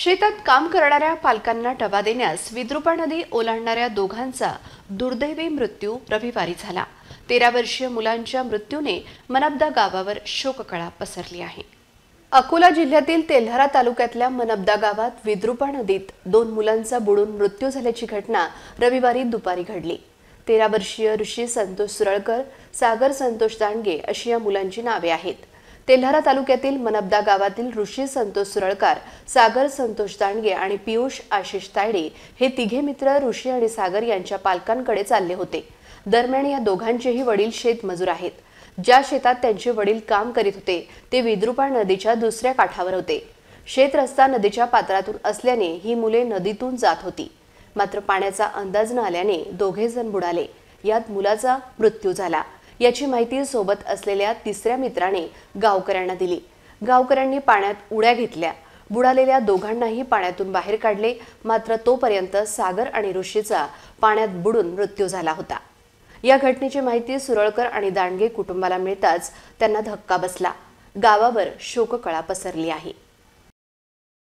शेतात काम करणाऱ्या पालकांना टवा देण्यास विद्रुपा नदी ओलांडणाऱ्या दोघांचा दुर्दैवी मृत्यू रविवारी झाला तेरा वर्षीय मुलांच्या मृत्यूने मनबदा गावावर शोककळा पसरली आहे अकोला जिल्ह्यातील तेल्हारा तालुक्यातल्या मनबदा गावात विद्रुपा नदीत दोन मुलांचा बुडून मृत्यू झाल्याची घटना रविवारी दुपारी घडली तेरा वर्षीय ऋषी संतोष सुरळकर सागर संतोष दांडगे अशी या मुलांची नावे आहेत तेल्हारा तालुक्यातील मनबदा गावातील ऋषी संतोष सुरळकार सागर संतोष दांडगे आणि पियुष आशिष तायडे हे तिघे मित्र ऋषी आणि सागर यांच्या पालकांकडे चालले होते दरम्यान या दोघांचेही वडील शेतमजूर आहेत ज्या शेतात त्यांचे वडील काम करीत होते ते विद्रुपा नदीच्या दुसऱ्या काठावर होते शेत रस्ता नदीच्या पात्रातून असल्याने ही मुले नदीतून जात होती मात्र पाण्याचा अंदाज न आल्याने दोघे जण बुडाले यात मुलाचा मृत्यू झाला याची माहिती सोबत असलेल्या तिसऱ्या मित्राने गावकऱ्यांना दिली गावकऱ्यांनी पाण्यात उड्या घेतल्या बुडालेल्या दोघांनाही पाण्यातून बाहेर काढले मात्र तोपर्यंत सागर आणि ऋषीचा पाण्यात बुडून मृत्यू झाला होता या घटनेची माहिती सुरळकर आणि दांडगे कुटुंबाला मिळताच त्यांना धक्का बसला गावावर शोककळा पसरली आहे